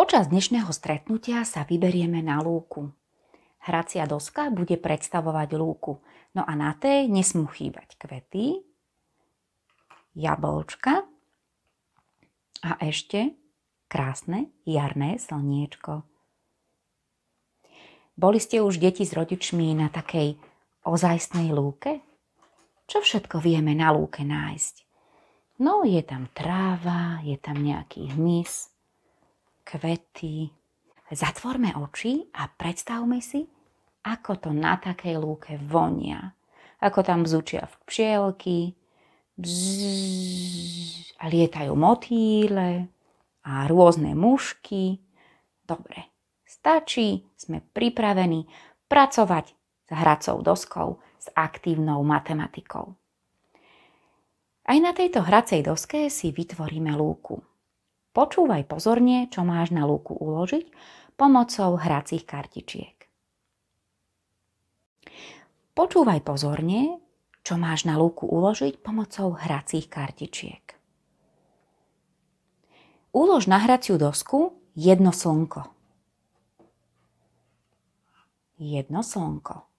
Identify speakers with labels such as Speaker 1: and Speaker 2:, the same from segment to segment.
Speaker 1: Počas dnešného stretnutia sa vyberieme na lúku. Hracia doska bude predstavovať lúku, no a na tej nesmú chýbať kvety, jablčka a ešte krásne jarné slniečko. Boli ste už deti s rodičmi na takej ozajstnej lúke? Čo všetko vieme na lúke nájsť? No, je tam tráva, je tam nejaký hmyz, kvety. Zatvorme oči a predstavme si, ako to na takej lúke vonia. Ako tam bzučia včielky, bzzz, a lietajú motýle a rôzne mušky. Dobre, stačí, sme pripravení pracovať s hracou doskou, s aktívnou matematikou. Aj na tejto hracej doske si vytvoríme lúku. Počúvaj pozorne, čo máš na lúku uložiť pomocou hracích kartičiek. Počúvaj pozorne, čo máš na lúku uložiť pomocou hracích kartičiek. Ulož na hraciu dosku jedno slnko. Jedno slnko.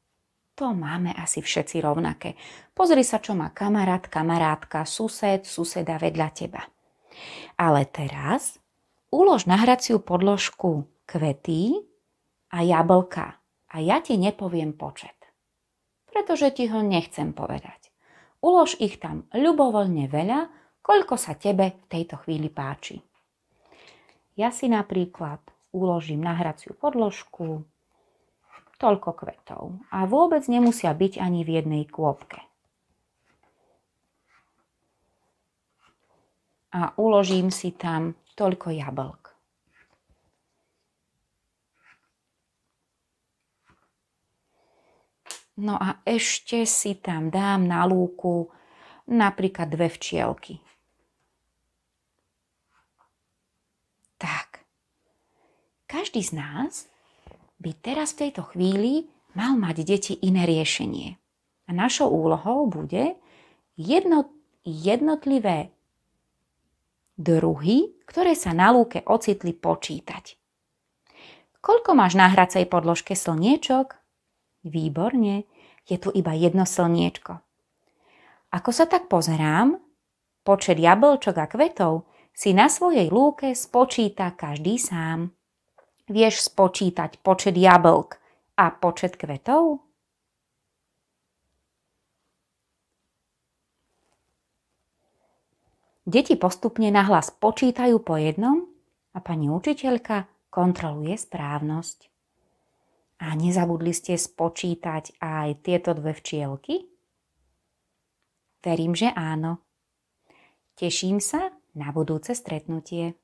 Speaker 1: To máme asi všetci rovnaké. Pozri sa, čo má kamarát, kamarátka, sused, suseda vedľa teba. Ale teraz ulož na hraciu podložku kvety a jablka a ja ti nepoviem počet, pretože ti ho nechcem povedať. Ulož ich tam ľubovoľne veľa, koľko sa tebe v tejto chvíli páči. Ja si napríklad uložím na hraciu podložku toľko kvetov a vôbec nemusia byť ani v jednej kôpke. a uložím si tam toľko jablk. No a ešte si tam dám na lúku napríklad dve včielky. Tak. Každý z nás by teraz v tejto chvíli mal mať deti iné riešenie. A našou úlohou bude jednotlivé druhy, ktoré sa na lúke ocitli počítať. Koľko máš na hracej podložke slniečok? Výborne, je tu iba jedno slniečko. Ako sa tak pozerám, počet jablčok a kvetov si na svojej lúke spočíta každý sám. Vieš spočítať počet jablk a počet kvetov? Deti postupne na hlas počítajú po jednom a pani učiteľka kontroluje správnosť. A nezabudli ste spočítať aj tieto dve včielky? Verím, že áno. Teším sa na budúce stretnutie.